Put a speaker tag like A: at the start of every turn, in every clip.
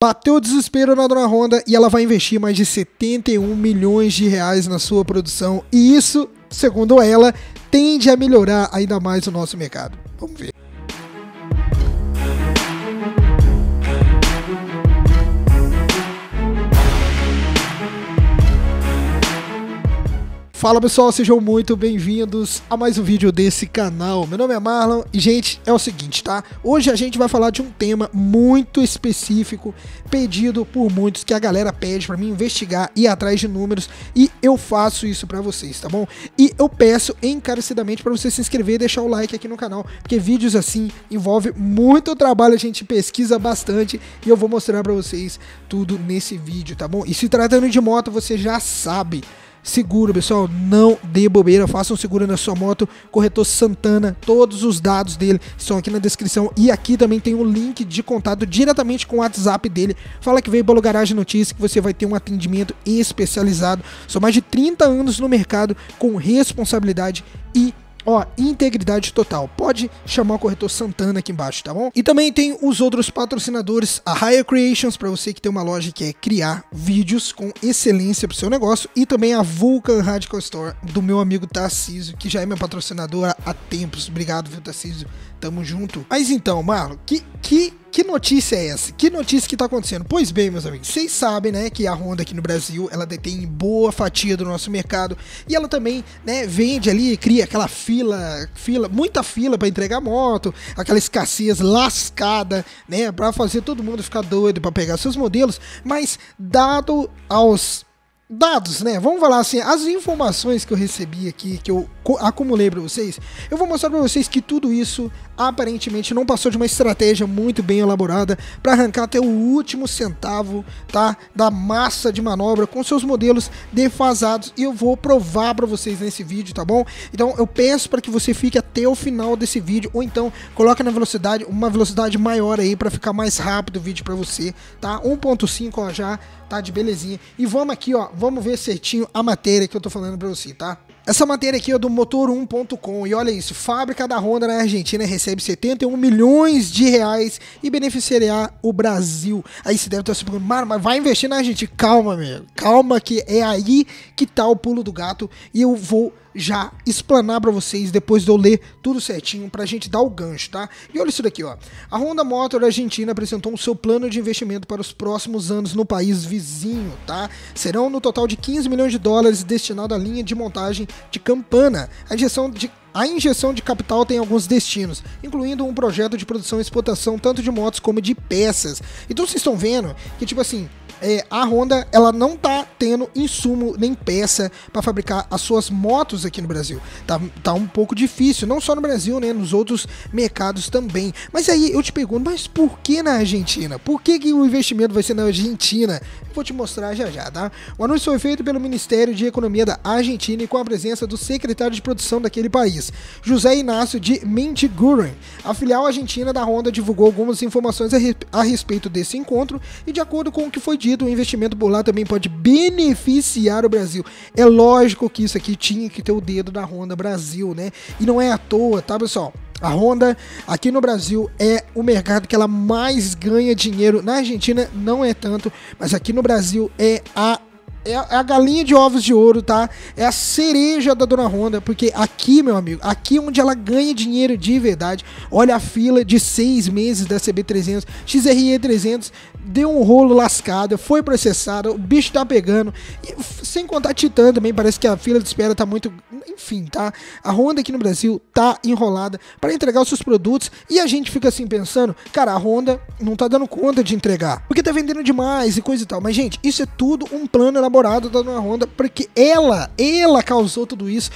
A: Bateu o desespero na Dona Honda e ela vai investir mais de 71 milhões de reais na sua produção, e isso, segundo ela, tende a melhorar ainda mais o nosso mercado. Vamos ver. Fala pessoal, sejam muito bem-vindos a mais um vídeo desse canal. Meu nome é Marlon e, gente, é o seguinte, tá? Hoje a gente vai falar de um tema muito específico, pedido por muitos, que a galera pede para mim investigar e atrás de números e eu faço isso para vocês, tá bom? E eu peço encarecidamente para você se inscrever e deixar o like aqui no canal, porque vídeos assim envolve muito trabalho, a gente pesquisa bastante e eu vou mostrar para vocês tudo nesse vídeo, tá bom? E se tratando de moto, você já sabe seguro, pessoal. Não dê bobeira, faça um seguro na sua moto. Corretor Santana, todos os dados dele estão aqui na descrição e aqui também tem um link de contato diretamente com o WhatsApp dele. Fala que veio pelo Garagem Notícias que você vai ter um atendimento especializado. São mais de 30 anos no mercado com responsabilidade e Ó, integridade total. Pode chamar o corretor Santana aqui embaixo, tá bom? E também tem os outros patrocinadores, a Higher Creations, para você que tem uma loja que é criar vídeos com excelência pro seu negócio, e também a Vulcan Radical Store, do meu amigo Tarcísio, que já é meu patrocinador há tempos. Obrigado, viu, Tarcísio? Tamo junto. Mas então, Marlon, que, que que notícia é essa? Que notícia que está acontecendo? Pois bem, meus amigos, vocês sabem, né, que a Honda aqui no Brasil, ela detém boa fatia do nosso mercado e ela também, né, vende ali, cria aquela fila, fila, muita fila para entregar moto, aquela escassez lascada, né, para fazer todo mundo ficar doido para pegar seus modelos, mas dado aos dados, né? Vamos falar assim, as informações que eu recebi aqui, que eu acumulei para vocês, eu vou mostrar para vocês que tudo isso aparentemente não passou de uma estratégia muito bem elaborada para arrancar até o último centavo, tá, da massa de manobra com seus modelos defasados e eu vou provar para vocês nesse vídeo, tá bom? Então eu peço para que você fique até o final desse vídeo ou então coloca na velocidade, uma velocidade maior aí para ficar mais rápido o vídeo para você, tá? 1.5 já, tá de belezinha. E vamos aqui, ó, vamos ver certinho a matéria que eu tô falando para você, tá? Essa matéria aqui é do motor1.com e olha isso, fábrica da Honda na Argentina recebe 71 milhões de reais e beneficiará o Brasil. Aí você deve estar se perguntando, mas vai investir na Argentina? Calma, meu, calma que é aí que tá o pulo do gato e eu vou já explanar para vocês depois de eu ler tudo certinho pra gente dar o gancho, tá? E olha isso daqui, ó. A Honda Motor Argentina apresentou o seu plano de investimento para os próximos anos no país vizinho, tá? Serão no total de 15 milhões de dólares destinado à linha de montagem de campana. A injeção de a injeção de capital tem alguns destinos, incluindo um projeto de produção e exportação tanto de motos como de peças. Então vocês estão vendo que, tipo assim, é, a Honda ela não tá tendo insumo nem peça para fabricar as suas motos aqui no Brasil. Tá, tá um pouco difícil, não só no Brasil, né? Nos outros mercados também. Mas aí eu te pergunto, mas por que na Argentina? Por que, que o investimento vai ser na Argentina? vou te mostrar já já, tá? O anúncio foi feito pelo Ministério de Economia da Argentina e com a presença do secretário de produção daquele país, José Inácio de Mendiguren. A filial argentina da Honda divulgou algumas informações a, a respeito desse encontro e de acordo com o que foi dito investido, o investimento por lá também pode beneficiar o Brasil. É lógico que isso aqui tinha que ter o dedo da Honda Brasil, né? E não é à toa, tá, pessoal? A Honda aqui no Brasil é o mercado que ela mais ganha dinheiro. Na Argentina não é tanto, mas aqui no Brasil é a é, é a galinha de ovos de ouro, tá? É a cereja da Dona Ronda, porque aqui, meu amigo, aqui é onde ela ganha dinheiro de verdade, olha a fila de seis meses da CB300, XRE300, deu um rolo lascado, foi processada, o bicho tá pegando, e, sem contar Titan também, parece que a fila de espera tá muito, enfim, tá? A Honda aqui no Brasil tá enrolada para entregar os seus produtos e a gente fica assim pensando, cara, a Honda não tá dando conta de entregar, porque tá vendendo demais e coisa e tal, mas gente, isso é tudo um plano namorado da Dona ronda porque ela, ela causou tudo isso.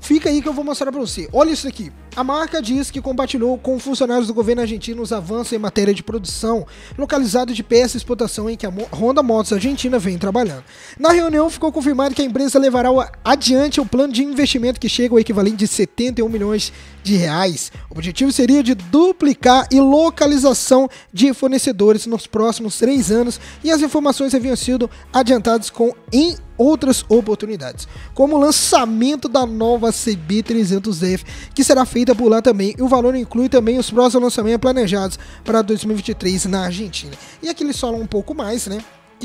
A: Fica aí que eu vou mostrar para você. Olha isso aqui. A marca diz que compartilhou com funcionários do governo argentino os avanços em matéria de produção, localizado de peça e exportação em que a Honda Motos Argentina vem trabalhando. Na reunião ficou confirmado que a empresa levará adiante o plano de investimento que chega ao equivalente de 71 milhões de reais. O objetivo seria de duplicar e localização de fornecedores nos próximos três anos e as informações haviam sido adiantadas com in outras oportunidades, como o lançamento da nova CB300F, que será feita por lá também. O valor inclui também os próximos lançamentos planejados para 2023 na Argentina. E aqui eles falam um pouco mais, né?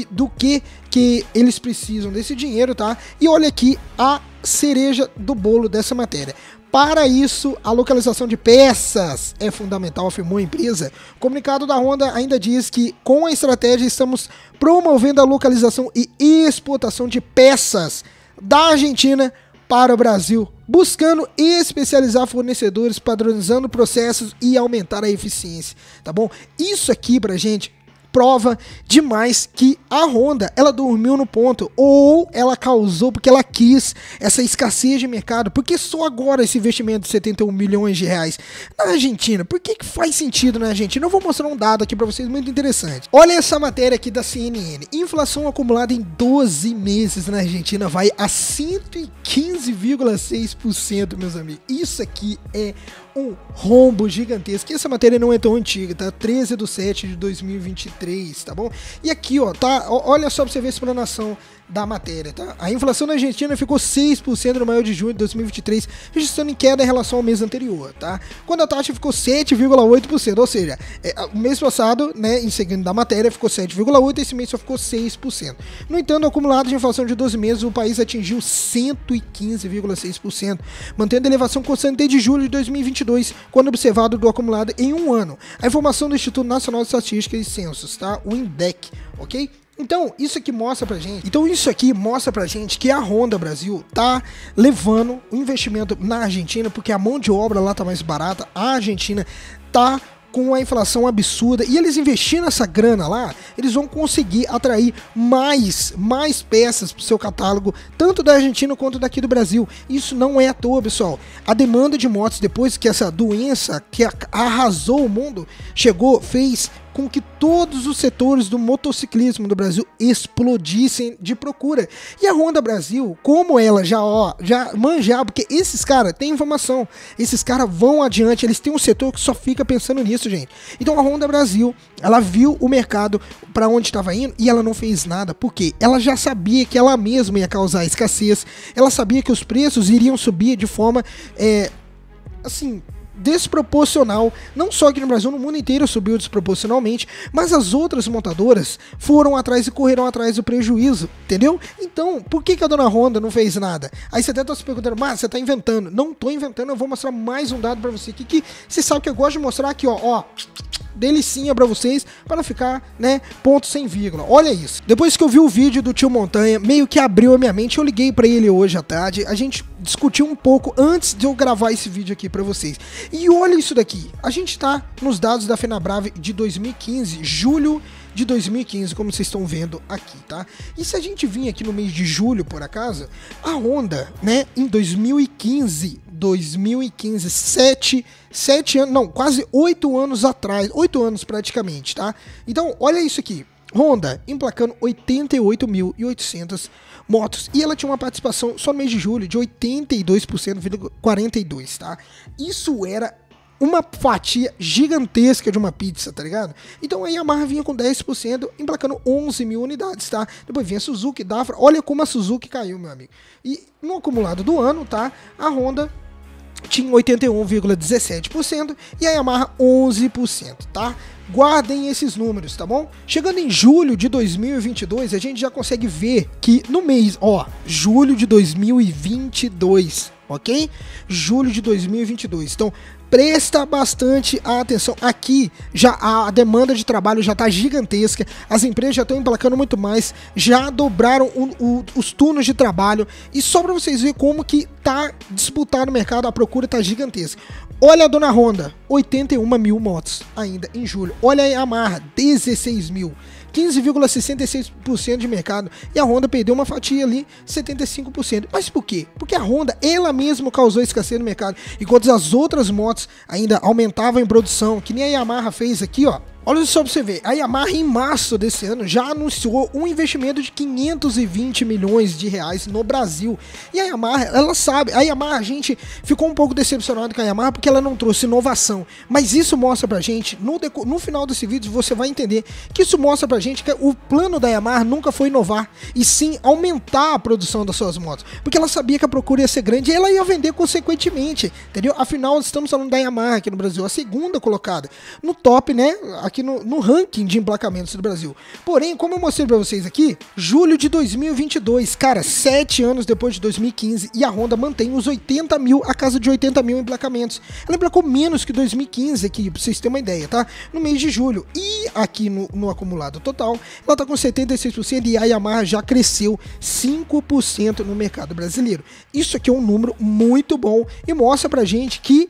A: do que que eles precisam desse dinheiro, tá? E olha aqui a cereja do bolo dessa matéria. Para isso, a localização de peças é fundamental, afirmou a empresa. O comunicado da Honda ainda diz que, com a estratégia, estamos promovendo a localização e exportação de peças da Argentina para o Brasil, buscando especializar fornecedores, padronizando processos e aumentar a eficiência, tá bom? Isso aqui pra gente prova demais que a Honda, ela dormiu no ponto ou ela causou porque ela quis essa escassez de mercado. Porque só agora esse investimento de 71 milhões de reais na Argentina. Por que, que faz sentido na Argentina? Eu vou mostrar um dado aqui para vocês muito interessante. Olha essa matéria aqui da CNN. Inflação acumulada em 12 meses na Argentina vai a 115,6%, meus amigos. Isso aqui é um rombo gigantesco. E essa matéria não é tão antiga, tá? 13 de 7 de 2023, tá bom? E aqui, ó, tá? Olha só pra você ver a explanação da matéria, tá? A inflação na Argentina ficou 6% no maior de junho de 2023, registrando em queda em relação ao mês anterior, tá? Quando a taxa ficou 7,8%, ou seja, é, o mês passado, né, em seguida da matéria, ficou 7,8%, esse mês só ficou 6%. No entanto, acumulado de inflação de 12 meses, o país atingiu 115,6%, mantendo a elevação constante desde julho de 2022, quando observado do acumulado em um ano. A informação do Instituto Nacional de Estatística e Censos, tá? O INDEC ok? Então, isso aqui mostra pra gente. Então, isso aqui mostra pra gente que a Honda Brasil tá levando o investimento na Argentina, porque a mão de obra lá tá mais barata, a Argentina tá com a inflação absurda e eles investindo essa grana lá, eles vão conseguir atrair mais, mais peças para o seu catálogo, tanto da Argentina quanto daqui do Brasil. Isso não é à toa, pessoal. A demanda de motos depois que essa doença que arrasou o mundo chegou, fez com que todos os setores do motociclismo do Brasil explodissem de procura. E a Honda Brasil, como ela já, ó, já manjava, porque esses caras têm informação, esses caras vão adiante, eles têm um setor que só fica pensando nisso, gente. Então a Honda Brasil, ela viu o mercado para onde estava indo e ela não fez nada, porque ela já sabia que ela mesma ia causar escassez, ela sabia que os preços iriam subir de forma. É, assim, desproporcional, não só aqui no Brasil, no mundo inteiro subiu desproporcionalmente, mas as outras montadoras foram atrás e correram atrás do prejuízo, entendeu? Então, por que, que a dona Honda não fez nada? Aí você até tá se perguntando, mas você tá inventando. Não tô inventando, eu vou mostrar mais um dado para você aqui que você sabe que eu gosto de mostrar aqui, ó, ó delicinha para vocês, para não ficar, né, ponto sem vírgula. Olha isso. Depois que eu vi o vídeo do tio Montanha, meio que abriu a minha mente, eu liguei para ele hoje à tarde, a gente discutiu um pouco antes de eu gravar esse vídeo aqui para vocês. E olha isso daqui. A gente tá nos dados da Fenabrave de 2015, julho de 2015, como vocês estão vendo aqui, tá? E se a gente vir aqui no mês de julho, por acaso, a Honda, né, em 2015, 2015, sete, sete anos, não, quase oito anos atrás, oito anos praticamente, tá? Então, olha isso aqui. Honda emplacando 88.800 motos e ela tinha uma participação só no mês de julho de 82,42, tá? Isso era uma fatia gigantesca de uma pizza, tá ligado? Então a Yamaha vinha com 10%, emplacando 11 mil unidades, tá? Depois vinha a Suzuki, Dafra, olha como a Suzuki caiu, meu amigo. E no acumulado do ano, tá? A Honda tinha 81,17% e a Yamaha 11%, tá? Guardem esses números, tá bom? Chegando em julho de 2022, a gente já consegue ver que no mês, ó, julho de 2022, ok? Julho de 2022. Então, presta bastante atenção. Aqui já a demanda de trabalho já está gigantesca, as empresas já estão emplacando muito mais, já dobraram o, o, os turnos de trabalho e só para vocês verem como que tá disputado o mercado, a procura está gigantesca. Olha a Dona Honda, 81 mil motos ainda em julho. Olha a Yamaha, 16 mil. 15,66% de mercado e a Honda perdeu uma fatia ali, 75%. Mas por quê? Porque a Honda, ela mesma causou escassez no mercado, enquanto as outras motos ainda aumentavam em produção, que nem a Yamaha fez aqui, ó, Olha só pra você ver, a Yamaha em março desse ano já anunciou um investimento de 520 milhões de reais no Brasil. E a Yamaha, ela sabe, a Yamaha, a gente ficou um pouco decepcionado com a Yamaha porque ela não trouxe inovação. Mas isso mostra pra gente, no, no final desse vídeo você vai entender que isso mostra pra gente que o plano da Yamaha nunca foi inovar e sim aumentar a produção das suas motos. Porque ela sabia que a procura ia ser grande e ela ia vender consequentemente, entendeu? Afinal, estamos falando da Yamaha aqui no Brasil, a segunda colocada. No top, né? aqui no, no ranking de emplacamentos do Brasil. Porém, como eu mostrei para vocês aqui, julho de 2022, cara, sete anos depois de 2015, e a Honda mantém os 80 mil, a casa de 80 mil emplacamentos. Ela emplacou menos que 2015 aqui, pra vocês terem uma ideia, tá? No mês de julho. E aqui no, no acumulado total, ela tá com 76% e a Yamaha já cresceu 5% no mercado brasileiro. Isso aqui é um número muito bom e mostra pra gente que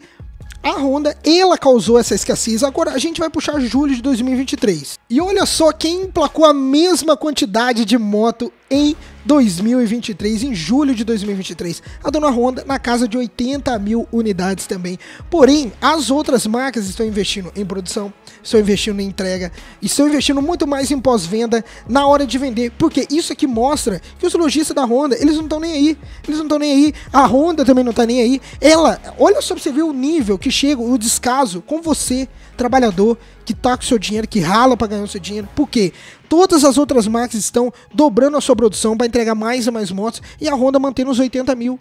A: a Honda, ela causou essa escassez. Agora a gente vai puxar julho de 2023. E olha só quem emplacou a mesma quantidade de moto em 2023, em julho de 2023. A dona Honda na casa de 80 mil unidades também. Porém, as outras marcas estão investindo em produção, estão investindo em entrega, estão investindo muito mais em pós-venda na hora de vender, porque isso aqui é mostra que os lojistas da Honda, eles não estão nem aí, eles não estão nem aí, a Honda também não está nem aí. Ela, olha só pra você ver o nível que chega, o descaso com você, trabalhador que tá com seu dinheiro, que rala para ganhar o seu dinheiro. Por quê? Todas as outras marcas estão dobrando a sua produção para entregar mais e mais motos e a Honda mantendo os 80 mil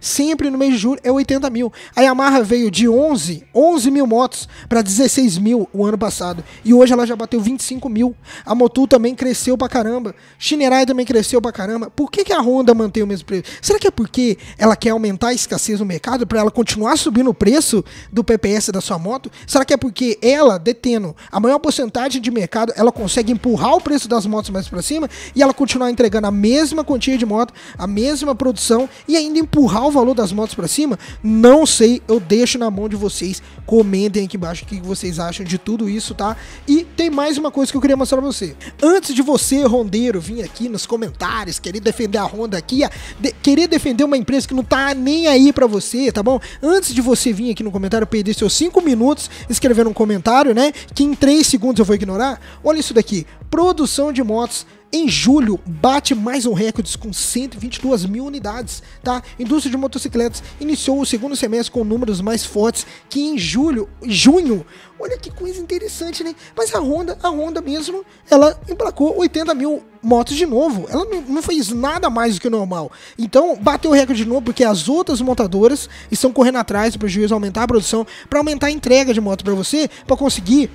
A: sempre no mês de julho é 80 mil. A Yamaha veio de 11, 11 mil motos para 16 mil o ano passado. E hoje ela já bateu 25 mil. A Motul também cresceu pra caramba. Shinerai também cresceu pra caramba. Por que, que a Honda mantém o mesmo preço? Será que é porque ela quer aumentar a escassez no mercado para ela continuar subindo o preço do PPS da sua moto? Será que é porque ela, detendo a maior porcentagem de mercado, ela consegue empurrar o preço das motos mais para cima e ela continuar entregando a mesma quantia de moto, a mesma produção e ainda empurrar o valor das motos para cima? Não sei, eu deixo na mão de vocês. Comentem aqui embaixo o que vocês acham de tudo isso, tá? E tem mais uma coisa que eu queria mostrar pra você. Antes de você, rondeiro, vir aqui nos comentários, querer defender a Honda aqui, de querer defender uma empresa que não tá nem aí para você, tá bom? Antes de você vir aqui no comentário perder seus 5 minutos escrevendo um comentário, né? Que em 3 segundos eu vou ignorar. Olha isso daqui produção de motos em julho bate mais um recorde com 122 mil unidades, tá? indústria de motocicletas iniciou o segundo semestre com números mais fortes que em julho, junho. Olha que coisa interessante, né? Mas a Honda, a Honda mesmo, ela emplacou 80 mil motos de novo. Ela não fez nada mais do que o normal. Então bateu o recorde de novo porque as outras montadoras estão correndo atrás para o juiz aumentar a produção, para aumentar a entrega de moto para você, para conseguir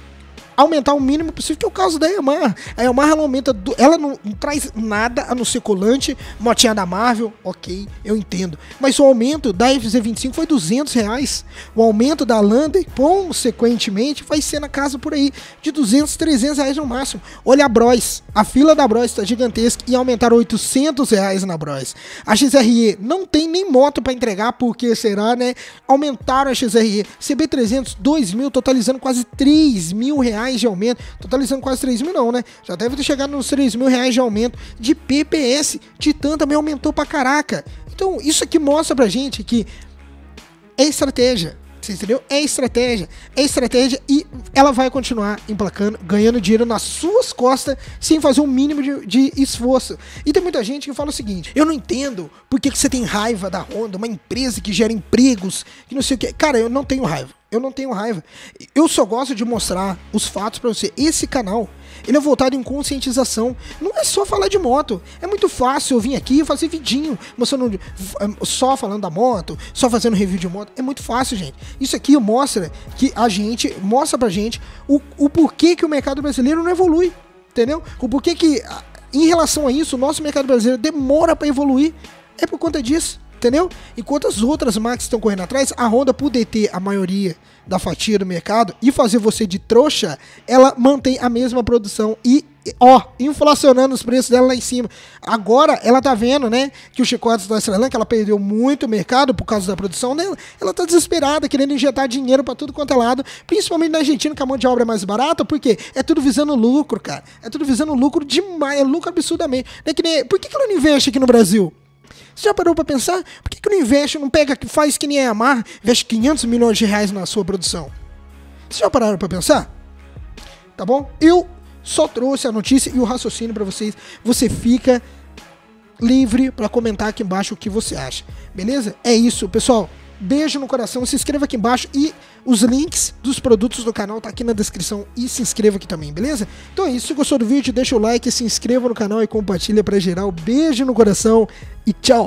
A: aumentar o mínimo possível, que é o caso da Yamaha. A Yamaha aumenta, do, ela não, não, traz nada a não ser colante, motinha da Marvel, ok, eu entendo. Mas o aumento da FZ25 foi 200 reais. O aumento da Lander, consequentemente, vai ser na casa por aí de 200, 300 reais no máximo. Olha a Bros, a fila da Bros está gigantesca e aumentaram 800 reais na Bros. A XRE não tem nem moto para entregar, porque será, né? Aumentaram a XRE. CB300, 2 mil, totalizando quase 3 mil reais reais de aumento, totalizando quase 3 mil não, né? Já deve ter chegado nos 3 mil reais de aumento de PPS. Titan também aumentou pra caraca. Então, isso aqui mostra pra gente que é estratégia. Você entendeu? É estratégia. É estratégia e ela vai continuar emplacando, ganhando dinheiro nas suas costas sem fazer o um mínimo de, de, esforço. E tem muita gente que fala o seguinte: eu não entendo por que, que você tem raiva da Honda, uma empresa que gera empregos, que não sei o que. Cara, eu não tenho raiva. Eu não tenho raiva. Eu só gosto de mostrar os fatos para você. Esse canal ele é voltado em conscientização. Não é só falar de moto. É muito fácil eu vir aqui e fazer vidinho, mostrando eh, só falando da moto, só fazendo review de moto. É muito fácil, gente. Isso aqui mostra que a gente, mostra pra gente o, o porquê que o mercado brasileiro não evolui. Entendeu? O porquê que, em relação a isso, o nosso mercado brasileiro demora para evoluir. É por conta disso entendeu? Enquanto as outras marcas estão correndo atrás, a Honda, por deter a maioria da fatia do mercado e fazer você de trouxa, ela mantém a mesma produção e, ó, inflacionando os preços dela lá em cima. Agora, ela tá vendo, né, que o chicote da Estrela que ela perdeu muito mercado por causa da produção dela, ela tá desesperada, querendo injetar dinheiro para tudo quanto é lado, principalmente na Argentina, que é a mão de obra é mais barata, porque é tudo visando lucro, cara. É tudo visando lucro demais, é lucro absurdamente. É que nem, por que, que ela não investe aqui no Brasil? Você já parou para pensar? Por que, que não investe, não pega, faz que nem a Yamaha, investe 500 milhões de reais na sua produção? Vocês já pararam para pensar? Tá bom? Eu só trouxe a notícia e o raciocínio para vocês. Você fica livre para comentar aqui embaixo o que você acha. Beleza? É isso, pessoal. Beijo no coração, se inscreva aqui embaixo e os links dos produtos do canal tá aqui na descrição e se inscreva aqui também, beleza? Então é isso, se gostou do vídeo, deixa o like, se inscreva no canal e compartilha para geral. Beijo no coração e tchau!